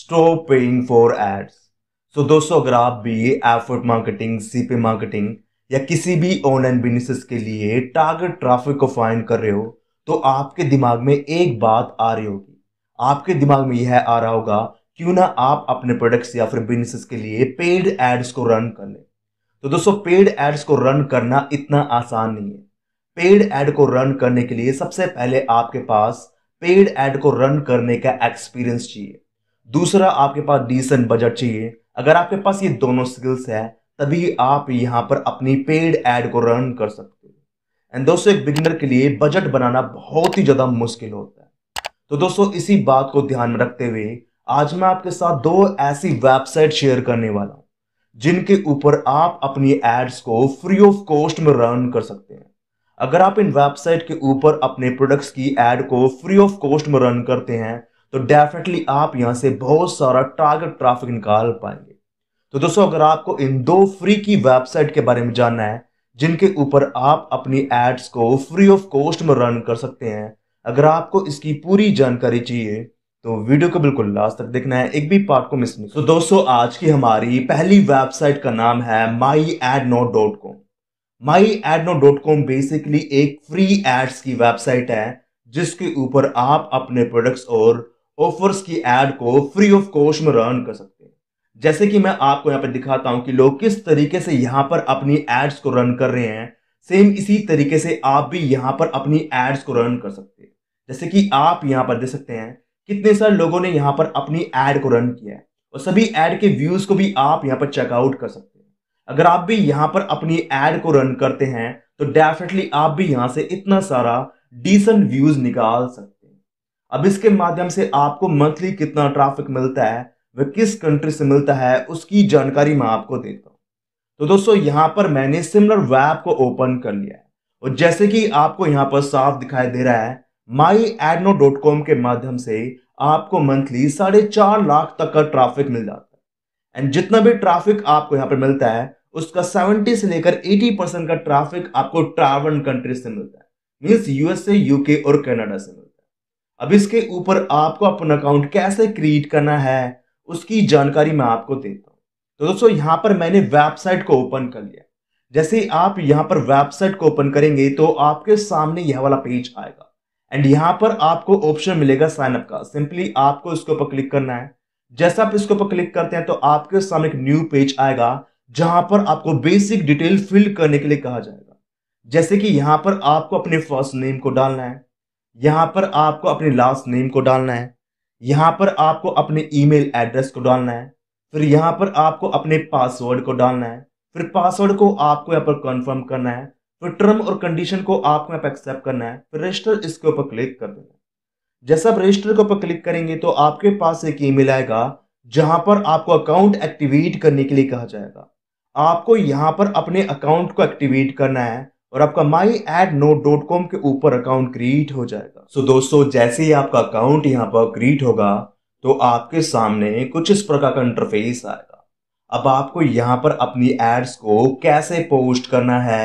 stop paying for ads so दोस्तों अगर आप भी एफर्ट मार्केटिंग सीपे मार्केटिंग या किसी भी ऑनलाइन बिजनेस के लिए टारगेट ट्रैफिक को फाइंड कर रहे हो तो आपके दिमाग में एक बात आ रही होगी आपके दिमाग में यह आ रहा होगा क्यों ना आप अपने प्रोडक्ट्स या फिर बिजनेस के लिए पेड एड्स को रन कर लें तो दोस्तों पेड एड्स को रन करना इतना आसान नहीं है पेड एड को रन करने के लिए सबसे पहले आपके पास पेड एड को रन करने का एक्सपीरियंस चाहिए दूसरा आपके पास डिसेंट बजट चाहिए अगर आपके पास ये दोनों स्किल्स है तभी आप यहाँ पर अपनी पेड एड को रन कर सकते हो एंड दोस्तों एक बिगिनर के लिए बजट बनाना बहुत ही ज़्यादा मुश्किल होता है तो दोस्तों इसी बात को ध्यान में रखते हुए आज मैं आपके साथ दो ऐसी वेबसाइट शेयर करने वाला हूँ जिनके ऊपर आप अपनी एड्स को फ्री ऑफ कॉस्ट में रन कर सकते हैं अगर आप इन वेबसाइट के ऊपर अपने प्रोडक्ट्स की एड को फ्री ऑफ कॉस्ट में रन करते हैं तो डेफिनेटली आप यहां से बहुत सारा टारगेट ट्राफिक निकाल पाएंगे तो दोस्तों अगर आपको इन दो फ्री की वेबसाइट के बारे में जानना है जिनके ऊपर आप अपनी एड्स को फ्री ऑफ कॉस्ट में रन कर सकते हैं अगर आपको इसकी पूरी जानकारी चाहिए तो वीडियो को बिल्कुल लास्ट तक देखना है एक भी पार्ट को मिस नहीं तो दोस्तों आज की हमारी पहली वेबसाइट का नाम है my ad note dot com my ad no dot com basically एक फ्री एड्स की वेबसाइट है जिसके ऊपर आप अपने प्रोडक्ट्स और ऑफर्स की एड को फ्री ऑफ कॉस्ट में रन कर सकते हैं जैसे कि मैं आपको यहाँ पर दिखाता हूं कि लोग किस तरीके से यहाँ पर अपनी एड्स को रन कर रहे हैं सेम इसी तरीके से आप भी यहाँ पर अपनी एड्स को रन कर सकते हैं जैसे कि आप यहाँ पर देख सकते हैं कितने सारे लोगों ने यहाँ पर अपनी एड को रन किया है और सभी एड के व्यूज को भी आप यहाँ पर चेकआउट कर सकते हैं अगर आप भी यहाँ पर अपनी एड को रन करते हैं तो डेफिनेटली आप भी यहाँ से इतना सारा डिसेंट व्यूज निकाल सकते हैं अब इसके माध्यम से आपको मंथली कितना ट्रैफिक मिलता है वह किस कंट्री से मिलता है उसकी जानकारी मैं आपको देता हूँ तो दोस्तों यहाँ पर मैंने सिमिलर वैब को ओपन कर लिया है और जैसे कि आपको यहाँ पर साफ दिखाई दे रहा है माई एडनो डॉट कॉम के माध्यम से आपको मंथली साढ़े चार लाख तक का ट्राफिक मिल जाता है एंड जितना भी ट्राफिक आपको यहाँ पर मिलता है उसका सेवेंटी से लेकर एटी परसेंट का ट्राफिक आपको ट्रावन कंट्रीज से मिलता है मीन्स यूएसए यूके और कैनाडा से मिलता है अब इसके ऊपर आपको अपना अकाउंट कैसे क्रिएट करना है उसकी जानकारी मैं आपको देता हूँ तो दोस्तों यहाँ पर मैंने वेबसाइट को ओपन कर लिया जैसे आप यहाँ पर वेबसाइट को ओपन करेंगे तो आपके सामने यह वाला पेज आएगा एंड यहाँ पर आपको ऑप्शन मिलेगा साइनअप का सिंपली आपको इसके ऊपर क्लिक करना है जैसा आप इसके ऊपर क्लिक करते हैं तो आपके सामने एक न्यू पेज आएगा जहां पर आपको बेसिक डिटेल फिल करने के लिए कहा जाएगा जैसे कि यहां पर आपको अपने फर्स्ट नेम को डालना है यहाँ पर आपको अपने लास्ट नेम को डालना है यहाँ पर आपको अपने ईमेल एड्रेस को डालना है फिर यहाँ पर आपको अपने पासवर्ड को डालना है फिर पासवर्ड को आपको यहाँ पर कंफर्म करना है फिर टर्म और कंडीशन को आपको यहाँ पर एक्सेप्ट करना है फिर रजिस्टर इसके ऊपर क्लिक कर देना है जैसे आप रजिस्टर के ऊपर क्लिक करेंगे तो आपके पास एक मेल आएगा जहां पर आपको अकाउंट एक्टिवेट करने के लिए कहा जाएगा आपको यहाँ पर अपने अकाउंट को एक्टिवेट करना है और आपका my ad note dot com के ऊपर अकाउंट क्रिएट हो जाएगा सो so, दोस्तों जैसे ही आपका अकाउंट यहाँ पर क्रिएट होगा तो आपके सामने कुछ इस प्रकार का इंटरफेस आएगा अब आपको यहाँ पर अपनी एड्स को कैसे पोस्ट करना है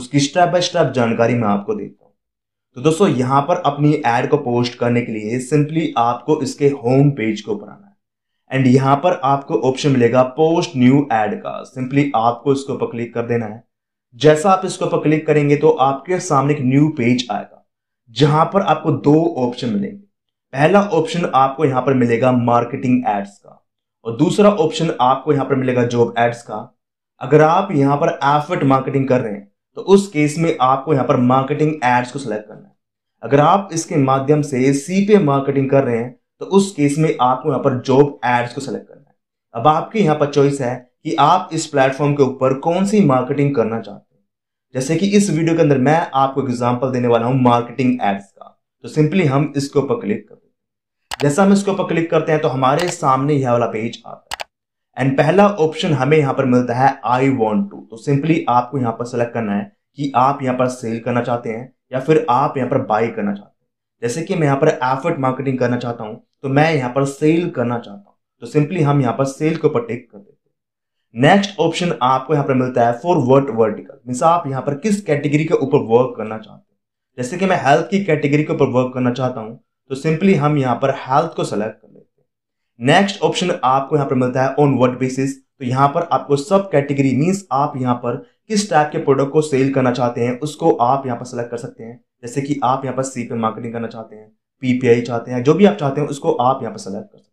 उसकी स्टेप बाय स्टेप जानकारी मैं आपको देता हूँ तो दोस्तों यहाँ पर अपनी एड को पोस्ट करने के लिए सिंपली आपको इसके होम पेज को बनाना है एंड यहाँ पर आपको ऑप्शन मिलेगा पोस्ट न्यू एड का सिंपली आपको इसके ऊपर क्लिक कर देना है जैसा आप इसके ऊपर क्लिक करेंगे तो आपके सामने एक न्यू पेज आएगा जहां पर आपको दो ऑप्शन मिलेंगे पहला ऑप्शन आपको यहां पर मिलेगा मार्केटिंग एड्स का और दूसरा ऑप्शन आपको यहां पर मिलेगा जॉब एड्स का अगर आप यहां पर एफर्ट मार्केटिंग कर रहे हैं तो उस केस में आपको यहां पर मार्केटिंग एड्स को सिलेक्ट करना है अगर आप इसके माध्यम से सीपे मार्केटिंग कर रहे हैं तो उस केस में आपको यहां पर जॉब एड्स को सिलेक्ट करना है अब आपके यहां पर चॉइस है कि आप इस प्लेटफॉर्म के ऊपर कौन सी मार्केटिंग करना चाहते हैं जैसे कि इस वीडियो के अंदर मैं आपको एग्जाम्पल देने वाला हूँ मार्केटिंग एड्स का तो सिंपली हम इसके ऊपर क्लिक करते हैं जैसा हम इसके ऊपर क्लिक करते हैं तो हमारे सामने यह वाला पेज आता है एंड पहला ऑप्शन हमें यहाँ पर मिलता है आई वॉन्ट टू तो सिंपली आपको यहाँ पर सेलेक्ट करना है कि आप यहाँ पर सेल करना चाहते हैं या फिर आप यहाँ पर बाई करना चाहते हैं जैसे कि मैं यहाँ पर एफर्ट मार्केटिंग करना चाहता हूँ तो मैं यहाँ पर सेल करना चाहता हूँ तो सिंपली हम यहाँ पर सेल के ऊपर टिक कर नेक्स्ट ऑप्शन आपको यहाँ पर मिलता है फॉर वर्ट वर्टिकल मीन आप यहाँ पर किस कैटेगरी के ऊपर वर्क करना चाहते हैं जैसे कि मैं हेल्थ की कैटेगरी के ऊपर वर्क करना चाहता हूँ तो सिंपली हम यहाँ पर हेल्थ को सेलेक्ट कर लेते हैं नेक्स्ट ऑप्शन आपको यहाँ पर मिलता है ऑन वर्ट बेसिस तो यहाँ पर आपको सब कैटेगरी मीन्स आप यहाँ पर किस टाइप के प्रोडक्ट को सेल करना चाहते हैं उसको आप यहाँ पर सेलेक्ट कर सकते हैं जैसे कि आप यहाँ पर सी पे मार्केटिंग करना चाहते हैं पीपीआई चाहते हैं जो भी आप चाहते हैं उसको आप यहाँ पर सेलेक्ट कर सकते हैं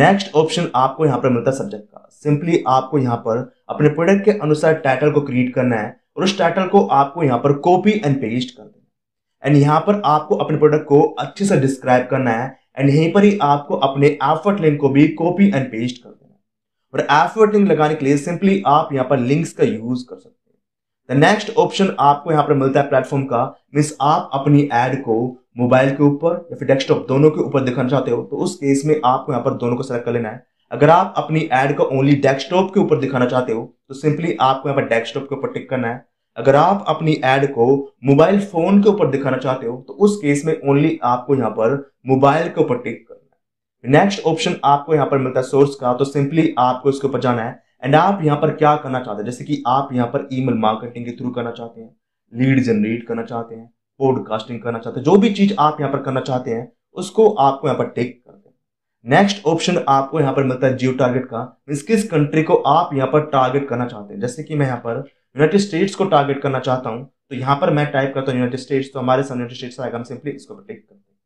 नेक्स्ट ऑप्शन आपको यहाँ पर मिलता है सब्जेक्ट का सिंपली आपको यहाँ पर अपने प्रोडक्ट के अनुसार टाइटल को क्रिएट करना है और उस टाइटल को आपको यहाँ पर कॉपी एंड पेस्ट कर देना एंड यहाँ पर आपको अपने प्रोडक्ट को अच्छे से डिस्क्राइब करना है एंड यहीं पर ही आपको अपने एफर्ट लिंक को भी कॉपी एंड पेस्ट कर देना है और एफर्ट लिंक लगाने के लिए सिंपली आप यहाँ पर लिंक्स का यूज कर सकते हैं द नेक्स्ट ऑप्शन आपको यहाँ पर मिलता है प्लेटफॉर्म का मीन्स आप अपनी एड को मोबाइल के ऊपर या फिर डेस्कटॉप दोनों के ऊपर दिखाना चाहते हो तो उस केस में आपको यहाँ पर दोनों को सेलेक्ट कर लेना है अगर आप अपनी एड को ओनली डेस्कटॉप के ऊपर दिखाना चाहते हो तो सिंपली आपको यहाँ पर डेस्कटॉप के ऊपर टिक करना है अगर आप अपनी एड को मोबाइल फोन के ऊपर दिखाना चाहते हो तो उस केस में ओनली आपको यहाँ पर मोबाइल के ऊपर टिक करना है नेक्स्ट ऑप्शन आपको यहाँ पर मिलता है सोर्स का तो सिंपली आपको इसके ऊपर जाना है एंड आप यहाँ पर क्या करना चाहते हैं जैसे कि आप यहाँ पर ईमेल मार्केटिंग के थ्रू करना चाहते हैं लीड जनरेट करना चाहते हैं पॉडकास्टिंग करना चाहते हैं जो भी चीज आप यहाँ पर करना चाहते हैं उसको आपको यहाँ पर टेक करते हैं नेक्स्ट ऑप्शन आपको यहाँ पर मिलता है जियो टारगेट का मीन किस कंट्री को आप यहाँ पर टारगेट करना चाहते हैं जैसे कि मैं यहाँ पर यूनाइटेड स्टेट्स को टारगेट करना चाहता हूँ तो यहाँ पर मैं टाइप करता हूँ यूनाइटेड स्टेट्स तो हमारे सामने यूनाइटेड स्टेट्स आएगा हम सिंपली इसको टेक करते हैं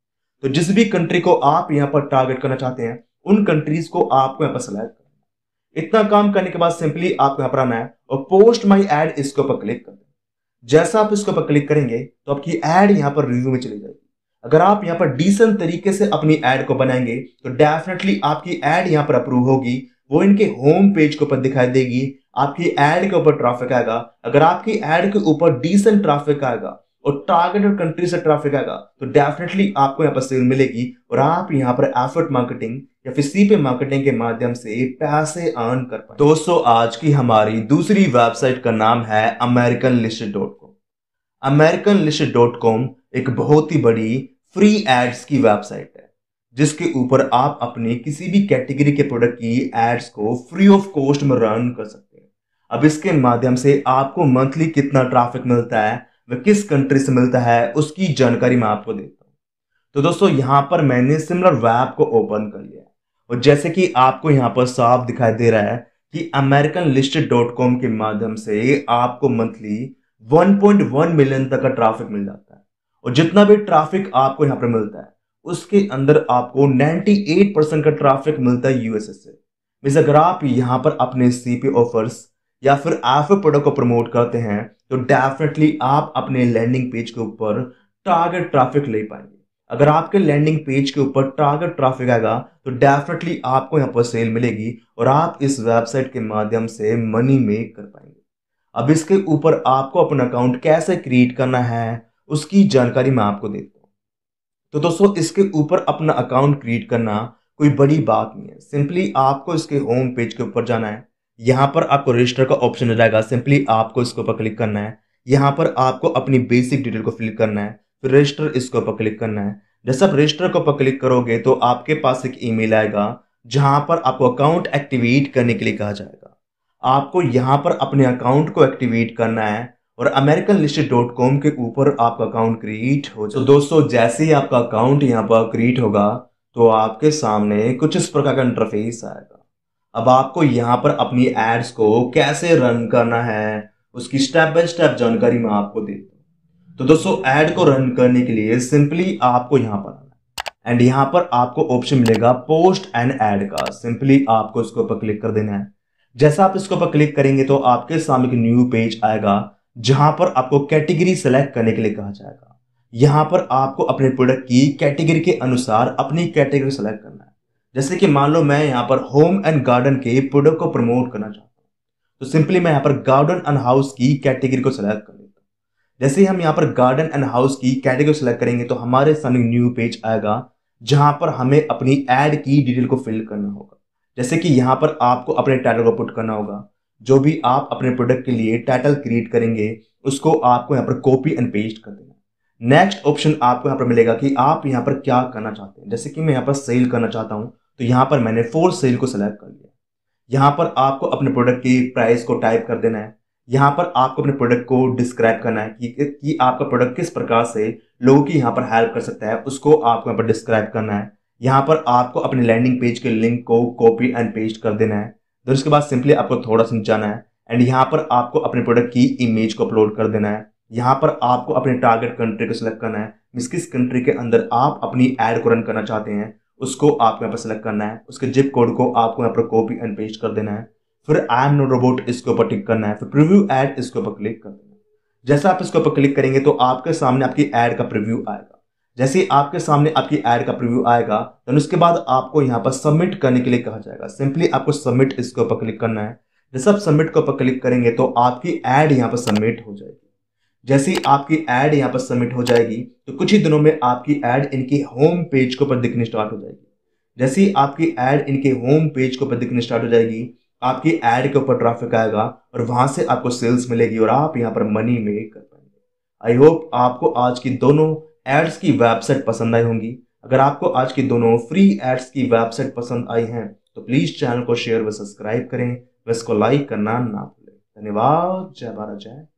तो जिस भी कंट्री को आप यहाँ पर टारगेट करना चाहते हैं उन कंट्रीज को आपको यहाँ पर सिलेक्ट करना इतना काम करने के बाद सिंपली आपको यहाँ पर आना है और पोस्ट माई एड इसके ऊपर क्लिक करना जैसा आप इसके ऊपर क्लिक करेंगे तो आपकी एड यहाँ पर रिव्यू में चली जाएगी अगर आप यहाँ पर डिसेंट तरीके से अपनी एड को बनाएंगे तो डेफिनेटली आपकी एड यहाँ पर अप्रूव होगी वो इनके होम पेज के ऊपर दिखाई देगी आपकी एड के ऊपर ट्रैफिक आएगा अगर आपकी एड के ऊपर डिसेंट ट्रैफिक आएगा और टारगेटेड कंट्री से ट्रैफिक आएगा तो डेफिनेटली आपको यहाँ पर सेल मिलेगी और आप यहाँ पर एफर्ट मार्केटिंग या फिर सी पे मार्केटिंग के माध्यम से पैसे अर्न कर पाए दोस्तों आज की हमारी दूसरी वेबसाइट का नाम है American list dot com American list dot com एक बहुत ही बड़ी फ्री एड्स की वेबसाइट है जिसके ऊपर आप अपने किसी भी कैटेगरी के प्रोडक्ट की एड्स को फ्री ऑफ कॉस्ट में रन कर सकते हैं अब इसके माध्यम से आपको मंथली कितना ट्रैफिक मिलता है वह किस कंट्री से मिलता है उसकी जानकारी मैं आपको देता हूँ तो दोस्तों यहाँ पर मैंने सिमिलर वेब को ओपन कर लिया और जैसे कि आपको यहाँ पर साफ दिखाई दे रहा है कि अमेरिकन लिस्टेड डॉट कॉम के माध्यम से आपको मंथली 1.1 मिलियन तक का ट्रैफिक मिल जाता है और जितना भी ट्रैफिक आपको यहाँ पर मिलता है उसके अंदर आपको 98 परसेंट का ट्रैफिक मिलता है यूएसए से मीज अगर आप यहाँ पर अपने सीपी ऑफर्स या फिर एफ प्रोडक्ट को प्रमोट करते हैं तो डेफिनेटली आप अपने लैंडिंग पेज के ऊपर टारगेट ट्रैफिक ले पाएंगे अगर आपके लैंडिंग पेज के ऊपर टारगेट ट्रैफिक आएगा तो डेफिनेटली आपको यहाँ पर सेल मिलेगी और आप इस वेबसाइट के माध्यम से मनी मेक कर पाएंगे अब इसके ऊपर आपको अपना अकाउंट कैसे क्रिएट करना है उसकी जानकारी मैं आपको देता हूँ तो दोस्तों इसके ऊपर अपना अकाउंट क्रिएट करना कोई बड़ी बात नहीं है सिंपली आपको इसके होम पेज के ऊपर जाना है यहाँ पर आपको रजिस्टर का ऑप्शन जाएगा सिंपली आपको इसके ऊपर क्लिक करना है यहाँ पर आपको अपनी बेसिक डिटेल को फिल करना है फिर रजिस्टर इसके ऊपर क्लिक करना है जैसे आप रजिस्टर के ऊपर क्लिक करोगे तो आपके पास एक ईमेल आएगा जहां पर आपको अकाउंट एक्टिवेट करने के लिए कहा जाएगा आपको यहाँ पर अपने अकाउंट को एक्टिवेट करना है और अमेरिकन लिस्टेड डॉट कॉम के ऊपर आपका अकाउंट क्रिएट हो जाए तो दोस्तों जैसे ही आपका अकाउंट यहाँ पर क्रिएट होगा तो आपके सामने कुछ इस प्रकार का इंटरफेस आएगा अब आपको यहाँ पर अपनी एड्स को कैसे रन करना है उसकी स्टेप बाय स्टेप जानकारी मैं आपको देता हूँ तो दोस्तों ऐड को रन करने के लिए सिंपली आपको यहां पर आना एंड यहां पर आपको ऑप्शन मिलेगा पोस्ट एंड ऐड का सिंपली आपको इसके ऊपर क्लिक कर देना है जैसा आप इसके ऊपर क्लिक करेंगे तो आपके सामने एक न्यू पेज आएगा जहां पर आपको कैटेगरी सेलेक्ट करने के लिए कहा जाएगा यहां पर आपको अपने प्रोडक्ट की कैटेगरी के अनुसार अपनी कैटेगरी सेलेक्ट करना है जैसे कि मान लो मैं यहाँ पर होम एंड गार्डन के प्रोडक्ट को प्रमोट करना चाहता हूँ तो सिंपली मैं यहाँ पर गार्डन एंड हाउस की कैटेगरी को सेलेक्ट कर जैसे ही हम यहाँ पर गार्डन एंड हाउस की कैटेगरी सेलेक्ट करेंगे तो हमारे सामने न्यू पेज आएगा जहां पर हमें अपनी एड की डिटेल को फिल करना होगा जैसे कि यहाँ पर आपको अपने टाइटल को पुट करना होगा जो भी आप अपने प्रोडक्ट के लिए टाइटल क्रिएट करेंगे उसको आपको यहाँ पर कॉपी एंड पेस्ट कर देना नेक्स्ट ऑप्शन आपको यहाँ पर मिलेगा कि आप यहाँ पर क्या करना चाहते हैं जैसे कि मैं यहाँ पर सेल करना चाहता हूँ तो यहाँ पर मैंने फोर सेल को सिलेक्ट कर लिया यहाँ पर आपको अपने प्रोडक्ट की प्राइस को टाइप कर देना है यहाँ पर आपको अपने प्रोडक्ट को डिस्क्राइब करना है कि, कि आपका प्रोडक्ट किस प्रकार से लोगों की यहाँ पर हेल्प कर सकता है उसको आपको यहाँ पर डिस्क्राइब करना है यहाँ पर आपको अपने लैंडिंग पेज के लिंक को कॉपी एंड पेस्ट कर देना है तो उसके बाद सिंपली आपको थोड़ा समझाना है एंड यहाँ पर आपको अपने प्रोडक्ट की इमेज को अपलोड कर देना है यहाँ पर आपको अपने टारगेट कंट्री को सिलेक्ट करना है मिस किस कंट्री के अंदर आप अपनी एड को रन करना चाहते हैं उसको आपको यहाँ पर सिलेक्ट करना है उसके जिप कोड को आपको यहाँ पर कॉपी एंड पेस्ट कर देना है फिर आई एम नो रोबोट इसके ऊपर टिक करना है फिर प्रिव्यू एड इसके ऊपर क्लिक कर देना जैसा आप इसके ऊपर क्लिक करेंगे तो आपके सामने आपकी एड का प्रिव्यू आएगा जैसे आपके सामने आपकी एड का प्रिव्यू आएगा देन उसके बाद आपको यहाँ पर सबमिट करने के लिए कहा जाएगा सिंपली आपको सबमिट इसके ऊपर क्लिक करना है जैसे आप सबमिट के ऊपर क्लिक करेंगे तो आपकी एड यहाँ पर सबमिट हो जाएगी जैसे ही आपकी एड यहाँ पर सबमिट हो जाएगी तो कुछ ही दिनों में आपकी एड इनकी होम पेज के ऊपर दिखनी स्टार्ट हो जाएगी जैसे ही आपकी एड इनके होम पेज के ऊपर दिखनी स्टार्ट हो जाएगी आपकी एड के ऊपर ट्रैफिक आएगा और वहां से आपको सेल्स मिलेगी और आप यहाँ पर मनी मेक कर पाएंगे आई होप आपको आज की दोनों एड्स की वेबसाइट पसंद आई होंगी अगर आपको आज की दोनों फ्री एड्स की वेबसाइट पसंद आई हैं तो प्लीज चैनल को शेयर व सब्सक्राइब करें व इसको लाइक करना ना भूलें धन्यवाद जय भारत जय